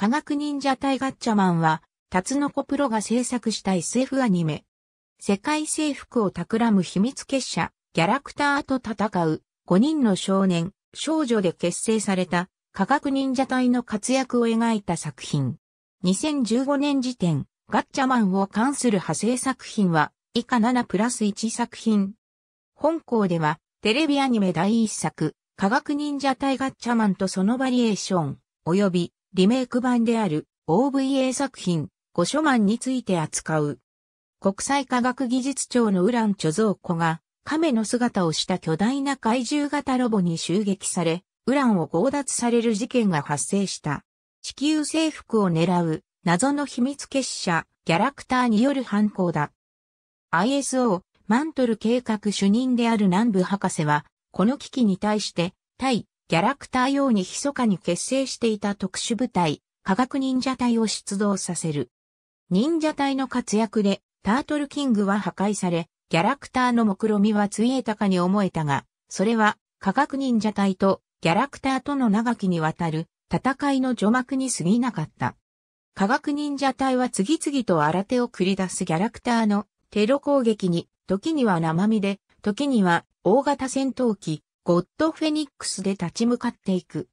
科学忍者隊ガッチャマンは、タツノコプロが制作した SF アニメ。世界征服を企む秘密結社、ギャラクターと戦う、5人の少年、少女で結成された、科学忍者隊の活躍を描いた作品。2015年時点、ガッチャマンを関する派生作品は、以下7プラス1作品。本校では、テレビアニメ第1作、科学忍者隊ガッチャマンとそのバリエーション、及び、リメイク版である OVA 作品、五書マンについて扱う。国際科学技術庁のウラン貯蔵庫が、亀の姿をした巨大な怪獣型ロボに襲撃され、ウランを強奪される事件が発生した。地球征服を狙う謎の秘密結社、キャラクターによる犯行だ。ISO、マントル計画主任である南部博士は、この危機に対して、対キャラクター用に密かに結成していた特殊部隊、科学忍者隊を出動させる。忍者隊の活躍で、タートルキングは破壊され、キャラクターの目論みはついえたかに思えたが、それは、科学忍者隊とキャラクターとの長きにわたる戦いの序幕に過ぎなかった。科学忍者隊は次々と新手を繰り出すキャラクターのテロ攻撃に、時には生身で、時には大型戦闘機、ゴッドフェニックスで立ち向かっていく。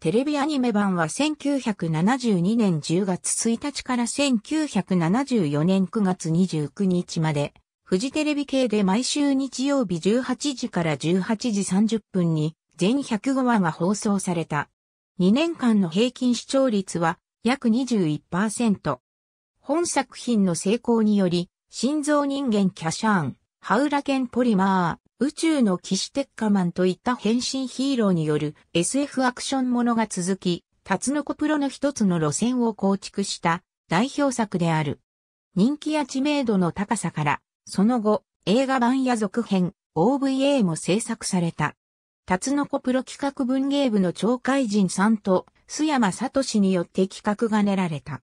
テレビアニメ版は1972年10月1日から1974年9月29日まで、フジテレビ系で毎週日曜日18時から18時30分に全105話が放送された。2年間の平均視聴率は約21%。本作品の成功により、心臓人間キャシャーン、ハウラケンポリマー、宇宙の騎士テッカマンといった変身ヒーローによる SF アクションものが続き、タツノコプロの一つの路線を構築した代表作である。人気や知名度の高さから、その後、映画版や続編、OVA も制作された。タツノコプロ企画文芸部の超怪人さんと、須山聡によって企画が練られた。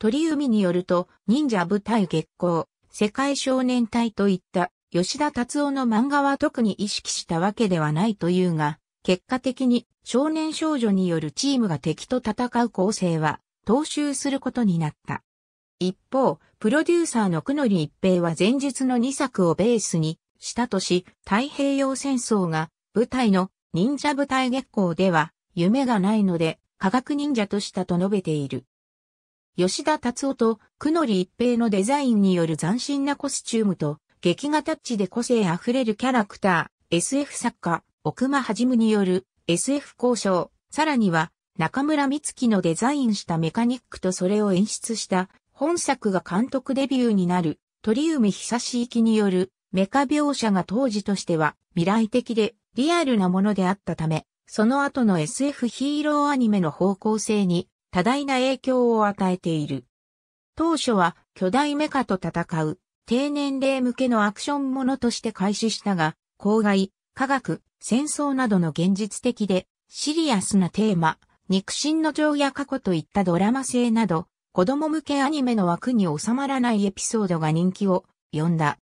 鳥海によると、忍者部隊月光、世界少年隊といった吉田達夫の漫画は特に意識したわけではないというが、結果的に少年少女によるチームが敵と戦う構成は踏襲することになった。一方、プロデューサーの久野一平は前述の2作をベースにしたとし、太平洋戦争が舞台の忍者舞台月光では夢がないので科学忍者としたと述べている。吉田達夫と久野一平のデザインによる斬新なコスチュームと劇画タッチで個性あふれるキャラクター、SF 作家、奥間はじむによる SF 交渉、さらには中村美月のデザインしたメカニックとそれを演出した本作が監督デビューになる鳥海久志行きによるメカ描写が当時としては未来的でリアルなものであったため、その後の SF ヒーローアニメの方向性に多大な影響を与えている。当初は巨大メカと戦う低年齢向けのアクションものとして開始したが、公害、科学、戦争などの現実的で、シリアスなテーマ、肉親の情や過去といったドラマ性など、子供向けアニメの枠に収まらないエピソードが人気を呼んだ。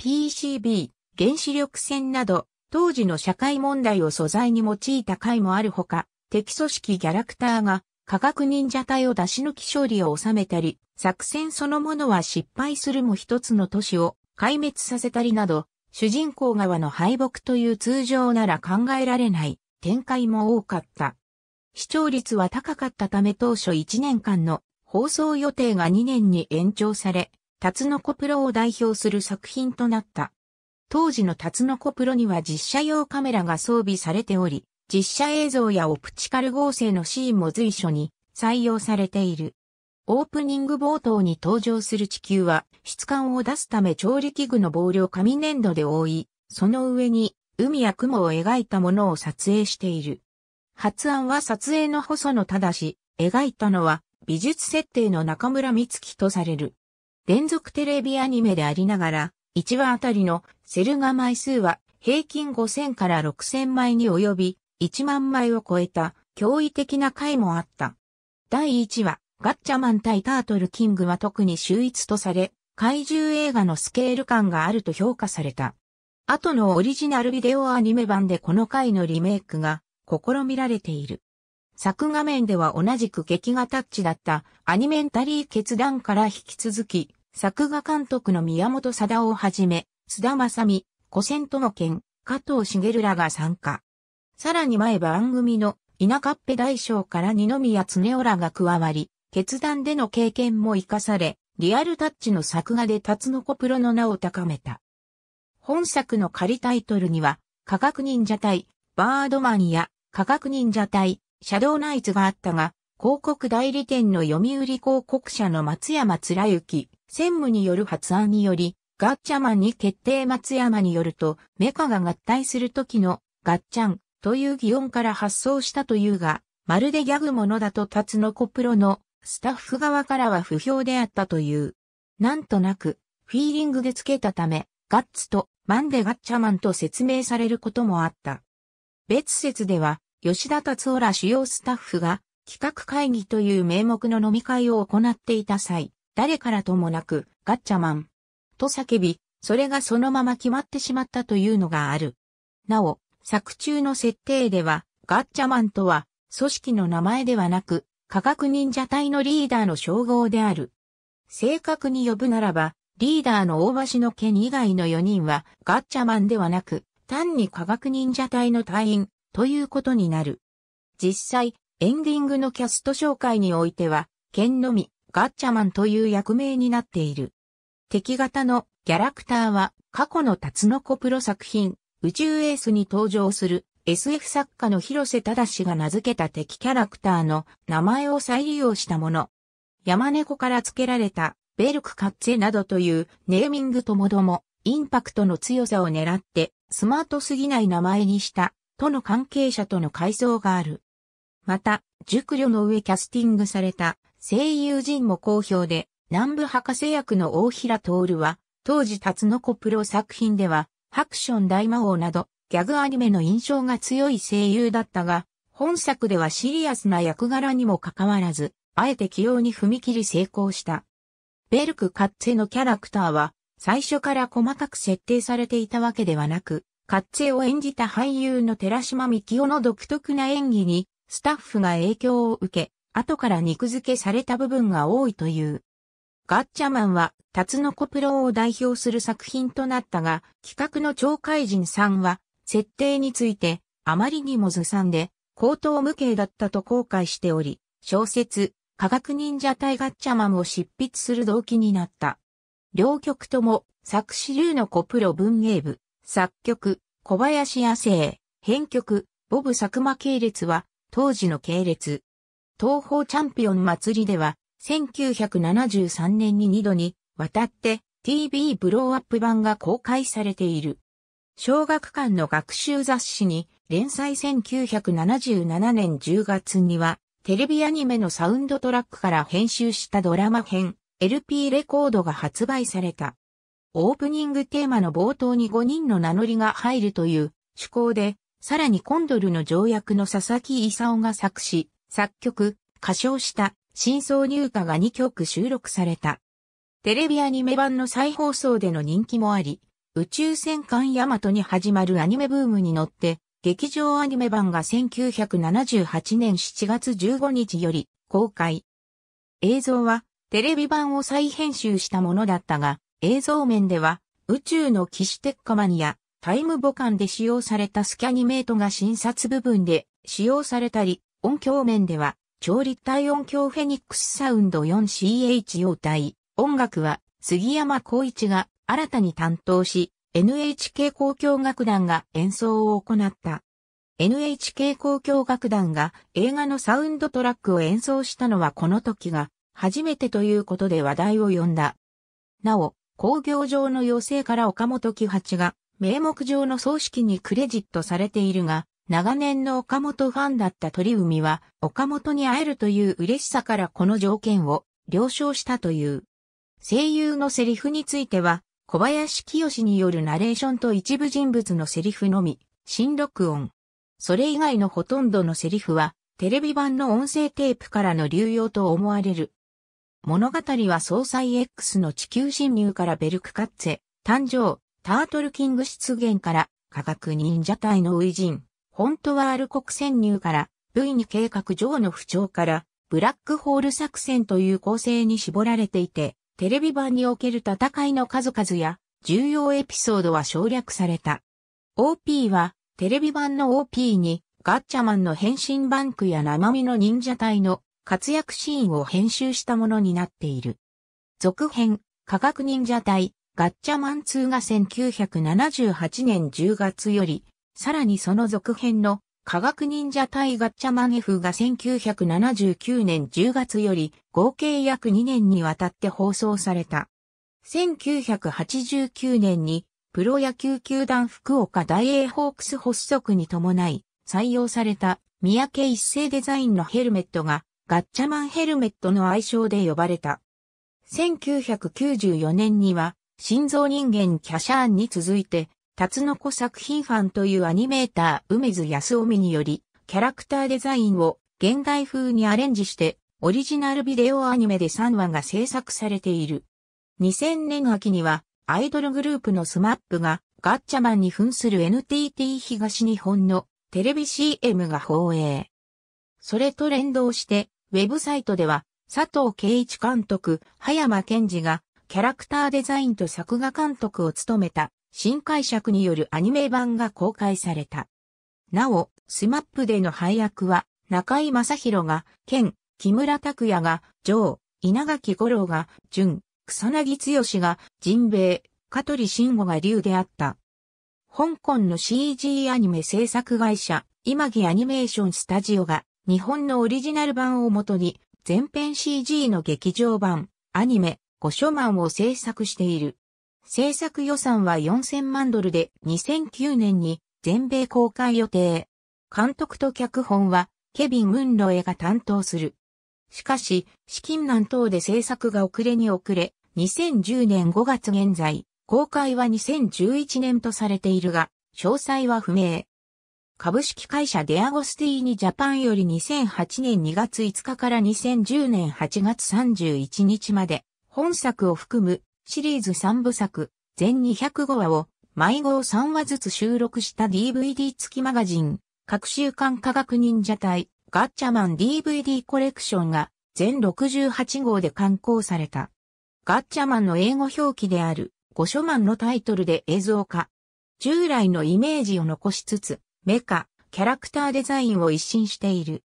PCB、原子力船など、当時の社会問題を素材に用いた回もあるほか、敵組織キャラクターが科学忍者隊を出し抜き勝利を収めたり、作戦そのものは失敗するも一つの都市を壊滅させたりなど、主人公側の敗北という通常なら考えられない展開も多かった。視聴率は高かったため当初1年間の放送予定が2年に延長され、タツノコプロを代表する作品となった。当時のタツノコプロには実写用カメラが装備されており、実写映像やオプチカル合成のシーンも随所に採用されている。オープニング冒頭に登場する地球は質感を出すため調理器具の棒量紙粘土で覆い、その上に海や雲を描いたものを撮影している。発案は撮影の細野正、描いたのは美術設定の中村光月とされる。連続テレビアニメでありながら、1話あたりのセル画枚数は平均5000から6000枚に及び1万枚を超えた驚異的な回もあった。第1話、ガッチャマン対タートルキングは特に秀逸とされ、怪獣映画のスケール感があると評価された。後のオリジナルビデオアニメ版でこの回のリメイクが試みられている。作画面では同じく劇画タッチだったアニメンタリー決断から引き続き、作画監督の宮本貞夫をはじめ、須田正美、古仙友健、加藤茂らが参加。さらに前番組の田舎っぺ大将から二宮恒夫らが加わり、決断での経験も活かされ、リアルタッチの作画でタツノコプロの名を高めた。本作の仮タイトルには、科学忍者隊、バードマンや科学忍者隊、シャドウナイツがあったが、広告代理店の読売広告社の松山貫之、専務による発案により、ガッチャマンに決定松山によると、メカが合体する時のガッチャンという擬音から発想したというが、まるでギャグものだとタツノコプロのスタッフ側からは不評であったという。なんとなく、フィーリングでつけたため、ガッツとマンデガッチャマンと説明されることもあった。別説では、吉田達夫ら主要スタッフが、企画会議という名目の飲み会を行っていた際、誰からともなく、ガッチャマン、と叫び、それがそのまま決まってしまったというのがある。なお、作中の設定では、ガッチャマンとは、組織の名前ではなく、科学忍者隊のリーダーの称号である。正確に呼ぶならば、リーダーの大橋の剣以外の4人はガッチャマンではなく、単に科学忍者隊の隊員ということになる。実際、エンディングのキャスト紹介においては、剣のみガッチャマンという役名になっている。敵型のキャラクターは過去のタツノコプロ作品、宇宙エースに登場する SF 作家の広瀬正が名付けた敵キャラクターの名前を再利用したもの。山猫から付けられたベルクカッツェなどというネーミングともどもインパクトの強さを狙ってスマートすぎない名前にしたとの関係者との改造がある。また、熟慮の上キャスティングされた声優陣も好評で南部博士役の大平徹は当時タツノコプロ作品ではハクション大魔王などギャグアニメの印象が強い声優だったが、本作ではシリアスな役柄にもかかわらず、あえて起用に踏み切り成功した。ベルク・カッツェのキャラクターは、最初から細かく設定されていたわけではなく、カッツェを演じた俳優の寺島みきおの独特な演技に、スタッフが影響を受け、後から肉付けされた部分が多いという。ガッチャマンは、タツノコプロを代表する作品となったが、企画の超怪人さんは、設定について、あまりにもずさんで、口頭無形だったと後悔しており、小説、科学忍者隊ガッチャマンを執筆する動機になった。両曲とも、作詞流のコプロ文芸部、作曲、小林亜生、編曲、ボブ作間系列は、当時の系列。東方チャンピオン祭りでは、1973年に2度に、わたって、TV ブローアップ版が公開されている。小学館の学習雑誌に連載1977年10月には、テレビアニメのサウンドトラックから編集したドラマ編、LP レコードが発売された。オープニングテーマの冒頭に5人の名乗りが入るという趣向で、さらにコンドルの条約の佐々木勲が作詞、作曲、歌唱した真相入歌が2曲収録された。テレビアニメ版の再放送での人気もあり、宇宙戦艦ヤマトに始まるアニメブームに乗って、劇場アニメ版が1978年7月15日より公開。映像はテレビ版を再編集したものだったが、映像面では宇宙の騎士テッカマニやタイムボカンで使用されたスキャニメートが診察部分で使用されたり、音響面では超立体音響フェニックスサウンド 4CH を体、音楽は杉山光一が新たに担当し、NHK 交響楽団が演奏を行った。NHK 交響楽団が映画のサウンドトラックを演奏したのはこの時が初めてということで話題を呼んだ。なお、工業上の要請から岡本喜八が名目上の葬式にクレジットされているが、長年の岡本ファンだった鳥海は岡本に会えるという嬉しさからこの条件を了承したという。声優のセリフについては小林清によるナレーションと一部人物のセリフのみ、新録音。それ以外のほとんどのセリフは、テレビ版の音声テープからの流用と思われる。物語は総裁 X の地球侵入からベルクカッツェ、誕生、タートルキング出現から、科学忍者隊の初陣、ホントワール国潜入から、V2 計画上の不調から、ブラックホール作戦という構成に絞られていて、テレビ版における戦いの数々や重要エピソードは省略された。OP はテレビ版の OP にガッチャマンの変身バンクや生身の忍者隊の活躍シーンを編集したものになっている。続編、科学忍者隊、ガッチャマン2が1978年10月より、さらにその続編の科学忍者対ガッチャマン F が1979年10月より合計約2年にわたって放送された。1989年にプロ野球球団福岡大英ホークス発足に伴い採用された三宅一世デザインのヘルメットがガッチャマンヘルメットの愛称で呼ばれた。1994年には心臓人間キャシャーンに続いてタツノコ作品ファンというアニメーター梅津康臣により、キャラクターデザインを現代風にアレンジして、オリジナルビデオアニメで3話が制作されている。2000年秋には、アイドルグループのスマップが、ガッチャマンに扮する NTT 東日本のテレビ CM が放映。それと連動して、ウェブサイトでは、佐藤圭一監督、葉山健二が、キャラクターデザインと作画監督を務めた新解釈によるアニメ版が公開された。なお、スマップでの配役は、中井正宏が、剣、木村拓也が、ジョー、稲垣五郎が、純、草薙剛が、人兵衛、香取慎吾が竜であった。香港の CG アニメ制作会社、今木アニメーションスタジオが、日本のオリジナル版をもとに、全編 CG の劇場版、アニメ、五書漫を制作している。制作予算は4000万ドルで2009年に全米公開予定。監督と脚本はケビン・ムンロエが担当する。しかし、資金難等で制作が遅れに遅れ、2010年5月現在、公開は2011年とされているが、詳細は不明。株式会社デアゴスティーニジャパンより2008年2月5日から2010年8月31日まで、本作を含むシリーズ3部作、全205話を毎号3話ずつ収録した DVD 付きマガジン、各週刊科学忍者隊、ガッチャマン DVD コレクションが全68号で刊行された。ガッチャマンの英語表記である、五書マンのタイトルで映像化。従来のイメージを残しつつ、メカ、キャラクターデザインを一新している。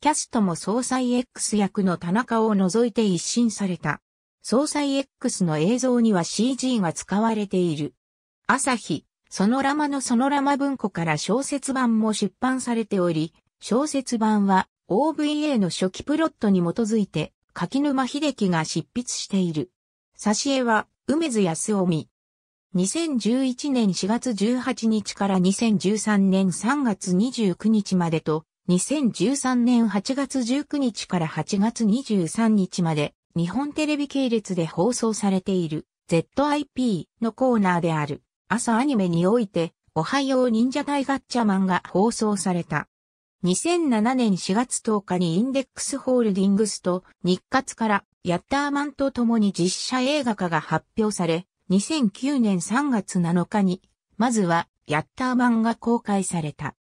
キャストも総裁 X 役の田中を除いて一新された。総裁 X の映像には CG が使われている。朝日、そのラマのそのラマ文庫から小説版も出版されており、小説版は OVA の初期プロットに基づいて柿沼秀樹が執筆している。挿絵は梅津康臣。2011年4月18日から2013年3月29日までと、2013年8月19日から8月23日まで、日本テレビ系列で放送されている ZIP のコーナーである朝アニメにおいておはよう忍者大ガッチャマンが放送された。2007年4月10日にインデックスホールディングスと日活からヤッターマンと共に実写映画化が発表され、2009年3月7日に、まずはヤッターマンが公開された。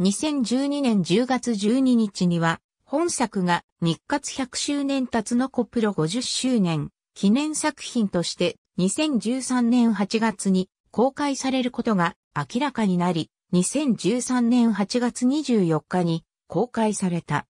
2012年10月12日には、本作が日活100周年達のコプロ50周年記念作品として2013年8月に公開されることが明らかになり、2013年8月24日に公開された。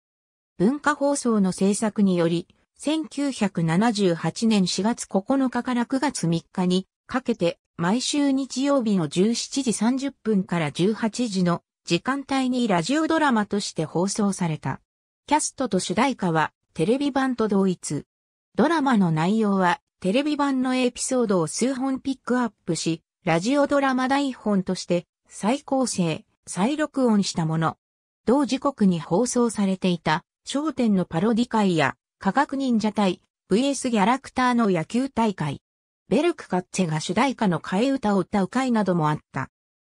文化放送の制作により、1978年4月9日から9月3日にかけて毎週日曜日の17時30分から18時の時間帯にラジオドラマとして放送された。キャストと主題歌はテレビ版と同一。ドラマの内容はテレビ版のエピソードを数本ピックアップし、ラジオドラマ台本として再構成、再録音したもの。同時刻に放送されていた、焦点のパロディ会や、科学忍者隊、VS ギャラクターの野球大会。ベルク・カッチェが主題歌の替え歌を歌う回などもあった。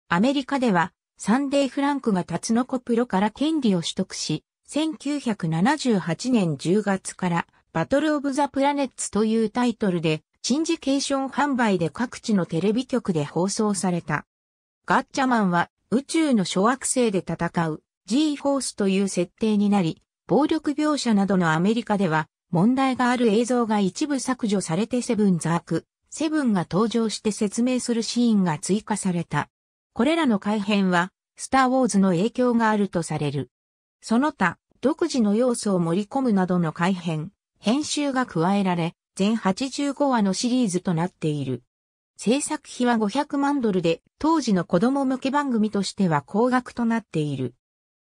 アメリカでは、サンデー・フランクがタツノコプロから権利を取得し、1978年10月からバトルオブザプラネッツというタイトルで、シンジケーション販売で各地のテレビ局で放送された。ガッチャマンは宇宙の小惑星で戦う G フォースという設定になり、暴力描写などのアメリカでは問題がある映像が一部削除されてセブンザーク、セブンが登場して説明するシーンが追加された。これらの改編は、スターウォーズの影響があるとされる。その他、独自の要素を盛り込むなどの改編、編集が加えられ、全85話のシリーズとなっている。制作費は500万ドルで、当時の子供向け番組としては高額となっている。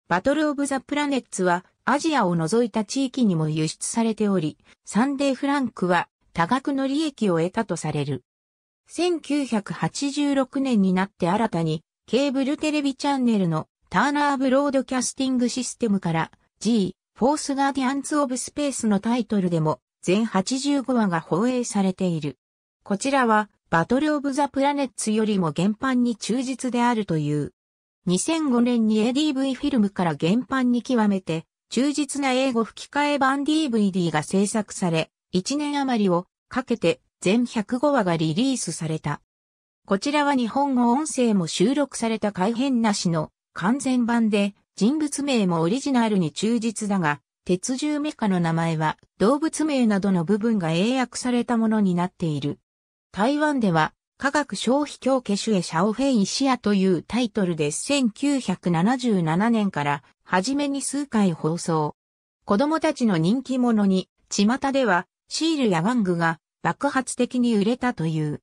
バトル・オブ・ザ・プラネッツは、アジアを除いた地域にも輸出されており、サンデー・フランクは、多額の利益を得たとされる。1986年になって新たに、ケーブルテレビチャンネルのターナーブロードキャスティングシステムから G、フォースガーディアンズ・オブ・スペースのタイトルでも全85話が放映されている。こちらはバトル・オブ・ザ・プラネッツよりも原版に忠実であるという。2005年に ADV フィルムから原版に極めて忠実な英語吹き替え版 DVD が制作され、1年余りをかけて全105話がリリースされた。こちらは日本語音声も収録された改変なしの完全版で、人物名もオリジナルに忠実だが、鉄獣メカの名前は動物名などの部分が英訳されたものになっている。台湾では、科学消費協化主へシャオフェイシアというタイトルで1977年から初めに数回放送。子供たちの人気者に、巷ではシールや玩具が爆発的に売れたという。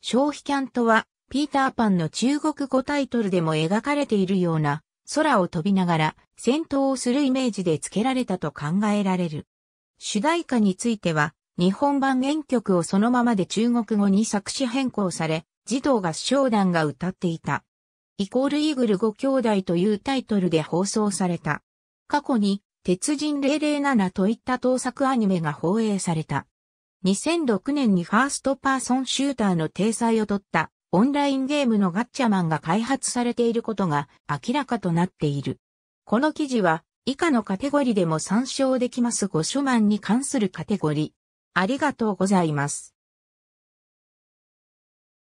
消費キャントはピーターパンの中国語タイトルでも描かれているような、空を飛びながら戦闘をするイメージで付けられたと考えられる。主題歌については、日本版原曲をそのままで中国語に作詞変更され、児童合唱団が歌っていた。イコールイーグル5兄弟というタイトルで放送された。過去に、鉄人007といった盗作アニメが放映された。2006年にファーストパーソンシューターの体裁を取ったオンラインゲームのガッチャマンが開発されていることが明らかとなっている。この記事は以下のカテゴリでも参照できますごマンに関するカテゴリ。ありがとうございます。